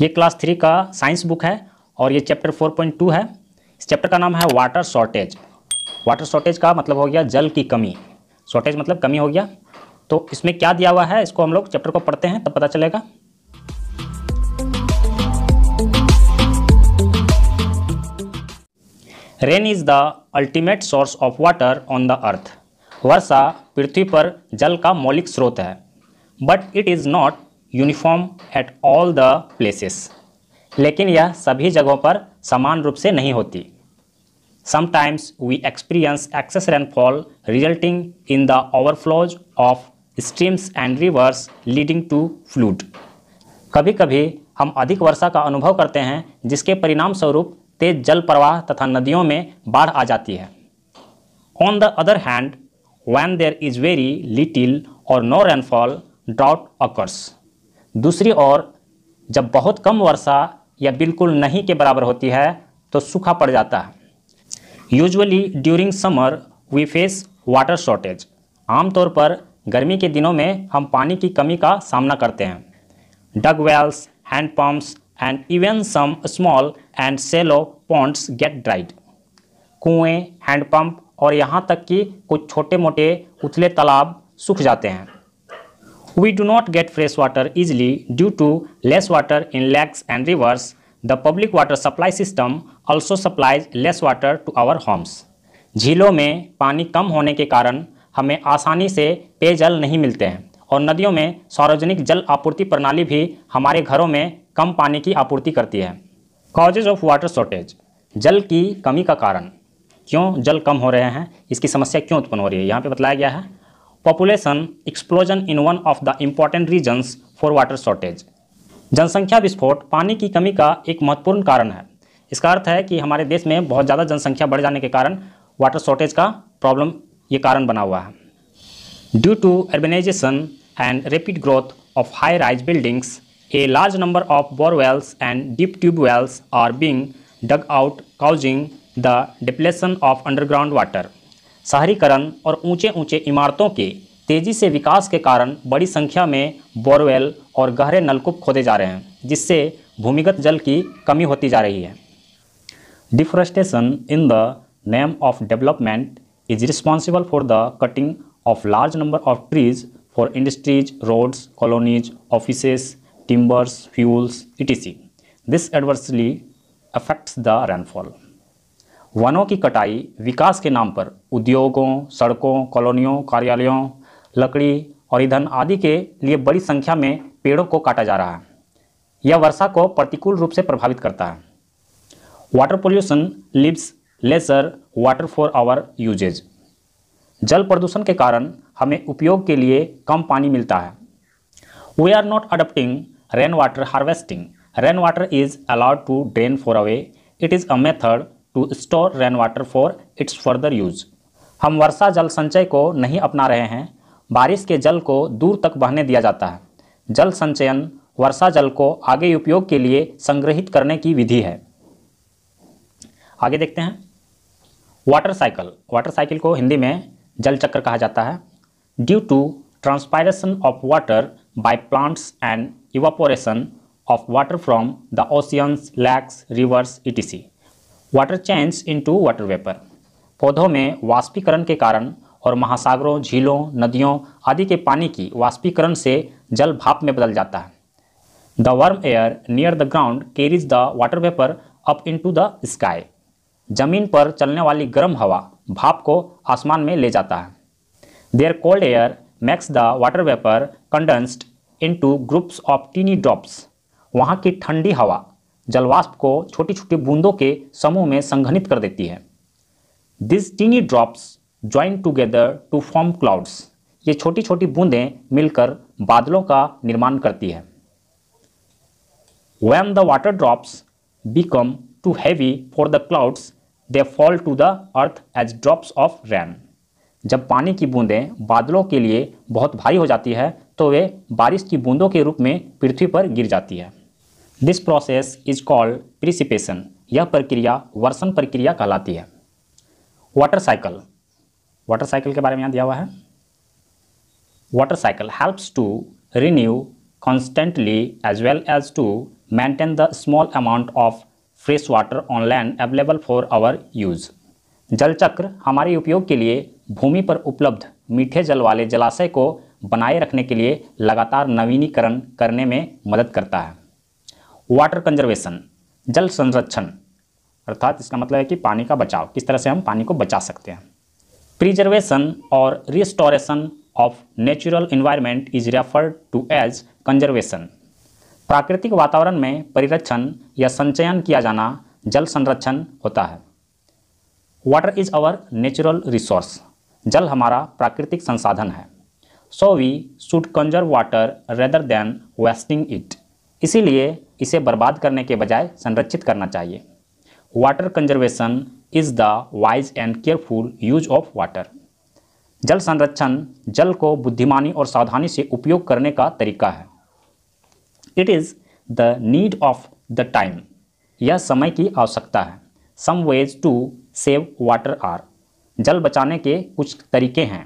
ये class three का science book है और ये चैप्टर फोर पॉइंट टू है इस चैप्टर का नाम है वाटर शॉर्टेज वाटर शॉर्टेज का मतलब हो गया जल की कमी शॉर्टेज मतलब कमी हो गया तो इसमें क्या दिया हुआ है इसको हम लोग चैप्टर को पढ़ते हैं तब पता चलेगा rain is the ultimate source of water on the earth वर्षा पृथ्वी पर जल का मौलिक स्रोत है but it is not uniform at all the places लेकिन यह सभी जगहों पर समान रूप से नहीं होती sometimes we experience excess rainfall resulting in the overflows of streams and rivers leading to flood कभी कभी हम अधिक वर्षा का अनुभव करते हैं जिसके परिणाम स्वरूप तेज जल प्रवाह तथा नदियों में बाढ़ आ जाती है on the other hand when there is very little और नो रेनफॉल ड्राउट अकर्स दूसरी ओर जब बहुत कम वर्षा या बिल्कुल नहीं के बराबर होती है तो सूखा पड़ जाता है usually during summer we face water shortage आमतौर पर गर्मी के दिनों में हम पानी की कमी का सामना करते हैं dug wells hand pumps and even some small and shallow ponds get dried कुएँ हैंडपम्प और यहाँ तक कि कुछ छोटे मोटे उथले तालाब सूख जाते हैं We do not get fresh water easily due to less water in lakes and rivers. The public water supply system also supplies less water to our homes. झीलों में पानी कम होने के कारण हमें आसानी से पेयजल नहीं मिलते हैं और नदियों में सार्वजनिक जल आपूर्ति प्रणाली भी हमारे घरों में कम पानी की आपूर्ति करती है कॉजेज ऑफ वाटर शॉर्टेज जल की कमी का कारण क्यों जल कम हो रहे हैं इसकी समस्या क्यों उत्पन्न हो रही है यहाँ पे बताया गया है population explosion is one of the important reasons for water shortage जनसंख्या विस्फोट पानी की कमी का एक महत्वपूर्ण कारण है इसका अर्थ है कि हमारे देश में बहुत ज़्यादा जनसंख्या बढ़ जाने के कारण वाटर शॉर्टेज का प्रॉब्लम ये कारण बना हुआ है due to urbanisation and rapid growth of high rise buildings a large number of borewells and deep tube wells are being dug out causing the depletion of underground water शहरीकरण और ऊंचे ऊंचे इमारतों के तेज़ी से विकास के कारण बड़ी संख्या में बोरवेल और गहरे नलकूप खोदे जा रहे हैं जिससे भूमिगत जल की कमी होती जा रही है deforestation in the name of development is responsible for the cutting of large number of trees for industries roads colonies offices timbers fuels etc this adversely affects the rainfall वनों की कटाई विकास के नाम पर उद्योगों सड़कों कॉलोनियों कार्यालयों लकड़ी और ईंधन आदि के लिए बड़ी संख्या में पेड़ों को काटा जा रहा है यह वर्षा को प्रतिकूल रूप से प्रभावित करता है water pollution leaves lesser water for our usages जल प्रदूषण के कारण हमें उपयोग के लिए कम पानी मिलता है we are not adopting rain water harvesting rain water is allowed to drain far away it is a method to store rain water for its further use हम वर्षा जल संचय को नहीं अपना रहे हैं बारिश के जल को दूर तक बहने दिया जाता है जल संचयन वर्षा जल को आगे उपयोग के लिए संग्रहित करने की विधि है आगे देखते हैं वाटर साइकिल वाटर साइकिल को हिंदी में जल चक्र कहा जाता है due to transpiration of water by plants and evaporation of water from the oceans lakes rivers the water changes into water vapour पौधों में वाष्पीकरण के कारण और महासागरों झीलों नदियों आदि के पानी की वाष्पीकरण से जल भाप में बदल जाता है the warm air near the ground carries the water vapour up into the sky जमीन पर चलने वाली गर्म हवा भाप को आसमान में ले जाता है there cold air makes the water vapour condensed into groups of tiny drops वहाँ की ठंडी हवा जलवाष्प को छोटी छोटी बूंदों के समूह में संघनित कर देती है this tiny drops join together to form clouds ये छोटी छोटी बूंदें मिलकर बादलों का निर्माण करती है when the water drops become too heavy for the clouds they fall to the earth as drops of rain जब पानी की बूंदें बादलों के लिए बहुत भारी हो जाती है तो वे बारिश की बूंदों के रूप में पृथ्वी पर गिर जाती है this process is called precipitation यह प्रक्रिया वर्षण प्रक्रिया कहलाती है वाटर साइकिल वाटर साइकिल के बारे में यहाँ दिया हुआ है water cycle helps to renew constantly as well as to maintain the small amount of fresh water on land available for our use जलचक्र हमारे उपयोग के लिए भूमि पर उपलब्ध मीठे जल वाले जलाशय को बनाए रखने के लिए लगातार नवीनीकरण करने में मदद करता है वाटर कंजर्वेशन जल संरक्षण अर्थात इसका मतलब है कि पानी का बचाव किस तरह से हम पानी को बचा सकते हैं प्रिजर्वेशन और restoration of natural environment is referred to as conservation प्राकृतिक वातावरण में परिरक्षण या संचयन किया जाना जल संरक्षण होता है water is our natural resource जल हमारा प्राकृतिक संसाधन है so we should conserve water rather than wasting it इसीलिए इसे बर्बाद करने के बजाय संरक्षित करना चाहिए water conservation is the wise and careful use of water जल संरक्षण जल को बुद्धिमानी और सावधानी से उपयोग करने का तरीका है it is the need of the time यह समय की आवश्यकता है some ways to save water are जल बचाने के कुछ तरीके हैं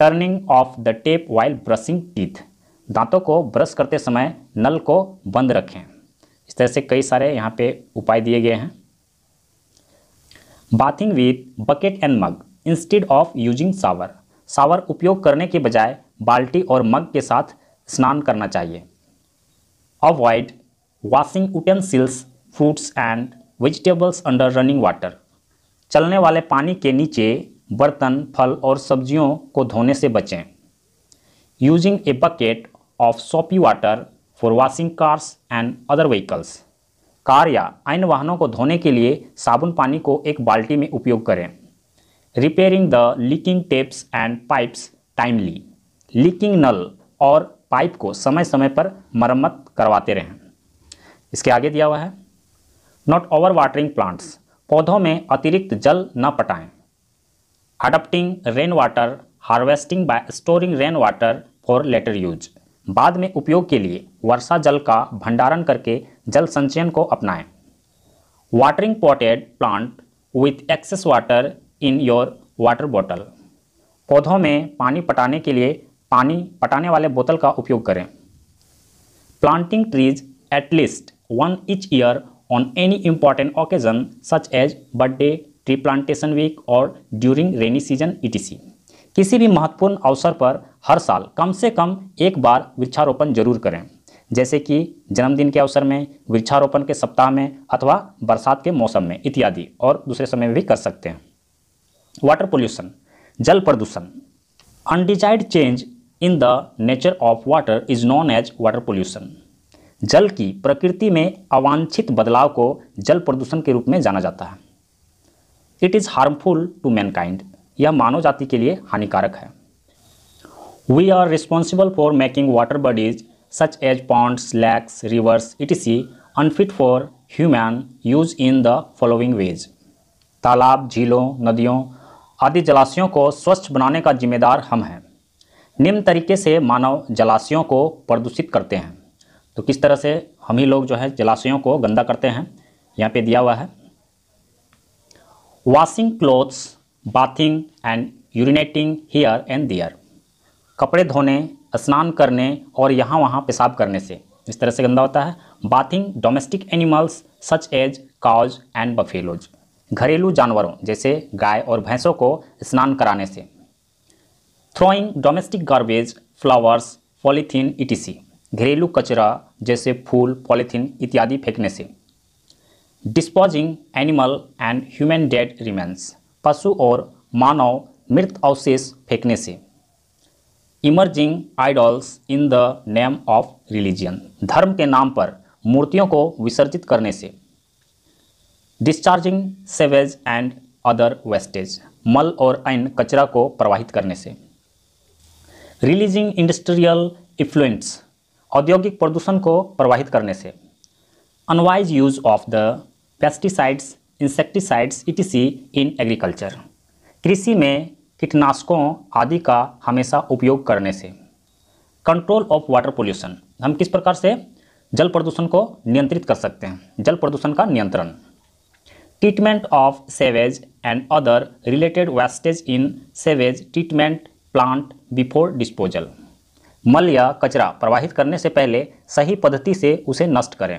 turning off the tap while brushing teeth दांतों को ब्रश करते समय नल को बंद रखें इस तरह से कई सारे यहाँ पे उपाय दिए गए हैं bathing with bucket and mug instead of using shower shower उपयोग करने के बजाय बाल्टी और मग के साथ स्नान करना चाहिए avoid washing utensils fruits and vegetables under running water चलने वाले पानी के नीचे बर्तन फल और सब्जियों को धोने से बचें using a bucket of soapy water for washing cars and other vehicles. Car या अन्य वाहनों को धोने के लिए साबुन पानी को एक बाल्टी में उपयोग करें repairing the leaking taps and pipes timely leaking नल और पाइप को समय समय पर मरम्मत करवाते रहें इसके आगे दिया हुआ है नॉट ओवर वाटरिंग प्लांट्स पौधों में अतिरिक्त जल न पटाएं adopting rain water harvesting by storing rain water for later use बाद में उपयोग के लिए वर्षा जल का भंडारण करके जल संचयन को अपनाएं watering potted plant with excess water in your water bottle पौधों में पानी पटाने के लिए पानी पटाने वाले बोतल का उपयोग करें planting trees at least one each year on any important occasion such as birthday tree plantation week और ड्यूरिंग रेनी सीजन ई किसी भी महत्वपूर्ण अवसर पर हर साल कम से कम एक बार वृक्षारोपण जरूर करें जैसे कि जन्मदिन के अवसर में वृक्षारोपण के सप्ताह में अथवा बरसात के मौसम में इत्यादि और दूसरे समय में भी कर सकते हैं वाटर पोल्यूशन जल प्रदूषण undesired change in the nature of water is known as water pollution जल की प्रकृति में अवांछित बदलाव को जल प्रदूषण के रूप में जाना जाता है it is harmful to mankind यह मानव जाति के लिए हानिकारक है we are responsible for making water bodies such as ponds lakes rivers it is unfit for human use in the following ways तालाब झीलों नदियों आदि जलाशयों को स्वच्छ बनाने का जिम्मेदार हम हैं निम्न तरीके से मानव जलाशयों को प्रदूषित करते हैं तो किस तरह से हम ही लोग जो है जलाशयों को गंदा करते हैं यहाँ पे दिया हुआ है washing clothes bathing and urinating here and there कपड़े धोने स्नान करने और यहाँ वहाँ पेशाब करने से इस तरह से गंदा होता है bathing domestic animals such as cows and buffaloes घरेलू जानवरों जैसे गाय और भैंसों को स्नान कराने से throwing domestic garbage flowers polythene etc घरेलू कचरा जैसे फूल पॉलीथीन इत्यादि फेंकने से disposing animal and human dead remains पशु और मानव मृत अवशेष फेंकने से emerging idols in the name of religion धर्म के नाम पर मूर्तियों को विसर्जित करने से discharging sewage and other wastage मल और अन्य कचरा को प्रवाहित करने से रिलीजिंग इंडस्ट्रियल इफ्लुएंस औद्योगिक प्रदूषण को प्रवाहित करने से unwise use of the pesticides insecticides सी इन एग्रीकल्चर कृषि में कीटनाशकों आदि का हमेशा उपयोग करने से कंट्रोल ऑफ वाटर पोल्यूशन हम किस प्रकार से जल प्रदूषण को नियंत्रित कर सकते हैं जल प्रदूषण का नियंत्रण treatment of sewage and other related wastage in sewage treatment plant before disposal मल या कचरा प्रवाहित करने से पहले सही पद्धति से उसे नष्ट करें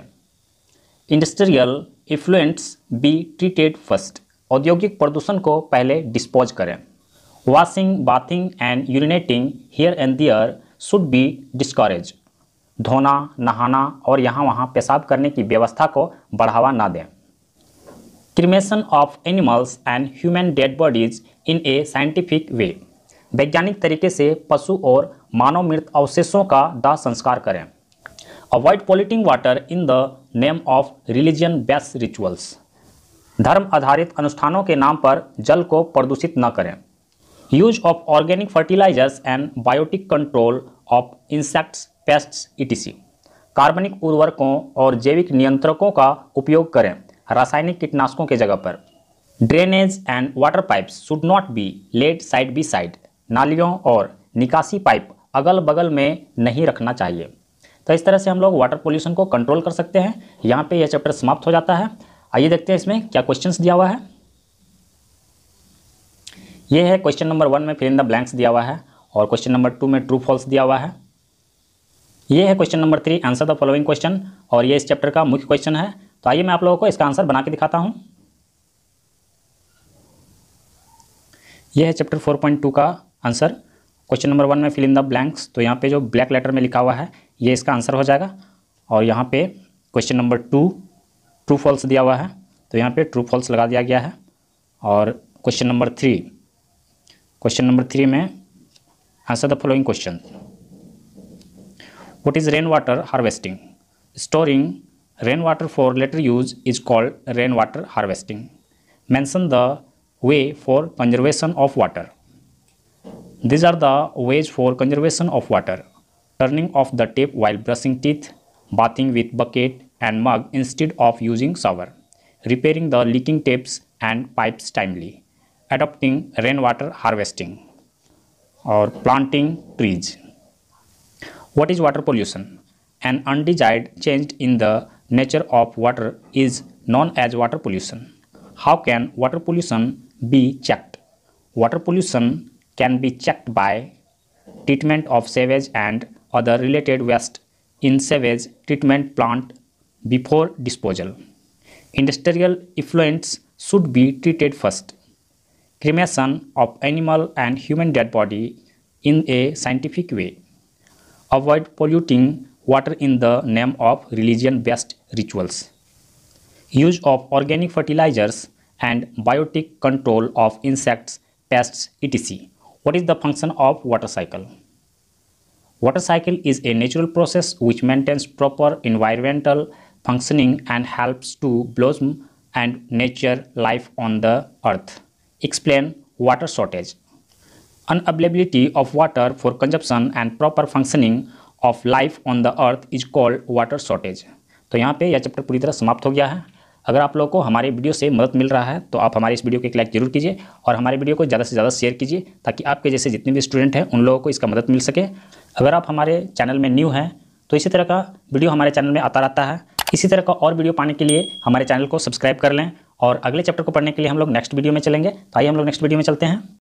industrial effluents be treated first औद्योगिक प्रदूषण को पहले डिस्पोज करें washing bathing and urinating here and there should be discourage धोना नहाना और यहाँ वहाँ पेशाब करने की व्यवस्था को बढ़ावा ना दें cremation of animals and human dead bodies in a scientific way वैज्ञानिक तरीके से पशु और मानव मृत अवशेषों का दाह संस्कार करें avoid polluting water in the name of religion base rituals धर्म आधारित अनुष्ठानों के नाम पर जल को प्रदूषित न करें use of organic fertilisers and biotic control of insects pests etc कार्बनिक उर्वरकों और जैविक नियंत्रकों का उपयोग करें रासायनिक कीटनाशकों के जगह पर drainage and water pipes should not be laid side by side नालियों और निकासी पाइप अगल बगल में नहीं रखना चाहिए तो इस तरह से हम लोग वाटर पोल्यूशन को कंट्रोल कर सकते हैं यहाँ पे यह चैप्टर समाप्त हो जाता है आइए देखते हैं इसमें क्या क्वेश्चंस दिया हुआ है ये है क्वेश्चन नंबर वन में फिर इन द ब्लैंक्स दिया हुआ है और क्वेश्चन नंबर टू में ट्रू फॉल्स दिया हुआ है ये है question number three answer the following question और ये इस चैप्टर का मुख्य क्वेश्चन है तो आइए मैं आप लोगों को इसका आंसर बना के दिखाता हूँ यह है चैप्टर फोर पॉइंट टू का आंसर क्वेश्चन नंबर वन में फिल इन द ब्लैंक्स तो यहाँ पे जो ब्लैक लेटर में लिखा हुआ है ये इसका आंसर हो जाएगा और यहाँ पे question number two true false दिया हुआ है तो यहाँ पे ट्रू फॉल्स लगा दिया गया है और question number three question number three में answer the following question is rain water harvesting storing rain water for later use is called rain water harvesting mention the way for conservation of water These are the ways for conservation of water. Turning off the tap while brushing teeth, bathing with bucket and mug instead of using shower, repairing the leaking taps and pipes timely, adopting rainwater harvesting or planting trees. What is water pollution? An undesired change in the nature of water is known as water pollution. How can water pollution be checked? Water pollution can be checked by treatment of sewage and other related waste in sewage treatment plant before disposal. Industrial effluents should be treated first. Cremation of animal and human dead body in a scientific way. Avoid polluting water in the name of religion-based rituals. Use of organic fertilizers and biotic control of insects, pests, etc. What is the function of water cycle? Water cycle is a natural process which maintains proper environmental functioning and helps to blossom and nature life on the earth. Explain water shortage. Unavailability of water for consumption and proper functioning of life on the earth is called water shortage. तो यहाँ पे यह chapter पूरी तरह समाप्त हो गया है अगर आप लोगों को हमारे वीडियो से मदद मिल रहा है तो आप हमारे इस वीडियो को एक लाइक जरूर कीजिए और हमारे वीडियो को ज़्यादा से ज़्यादा शेयर कीजिए ताकि आपके जैसे जितने भी स्टूडेंट हैं उन लोगों को इसका मदद मिल सके अगर आप हमारे चैनल में न्यू हैं तो इसी तरह का वीडियो हमारे चैनल में आता रहता है इसी तरह का और वीडियो पाने के लिए हमारे चैनल को सब्सक्राइब कर लें और अगले चैप्टर को पढ़ने के लिए हम लोग नेक्स्ट वीडियो में चलेंगे तो आइए हम लोग नेक्स्ट वीडियो में चलते हैं